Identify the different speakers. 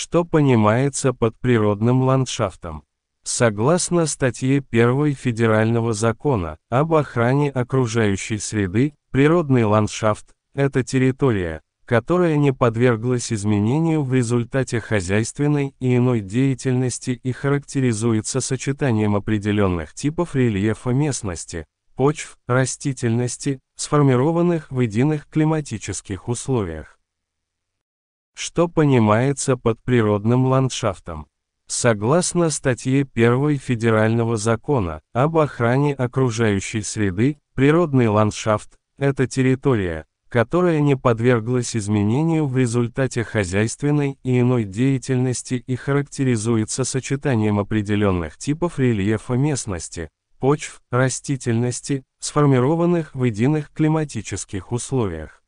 Speaker 1: Что понимается под природным ландшафтом? Согласно статье 1 Федерального закона об охране окружающей среды, природный ландшафт – это территория, которая не подверглась изменению в результате хозяйственной и иной деятельности и характеризуется сочетанием определенных типов рельефа местности, почв, растительности, сформированных в единых климатических условиях. Что понимается под природным ландшафтом? Согласно статье 1 Федерального закона об охране окружающей среды, природный ландшафт – это территория, которая не подверглась изменению в результате хозяйственной и иной деятельности и характеризуется сочетанием определенных типов рельефа местности, почв, растительности, сформированных в единых климатических
Speaker 2: условиях.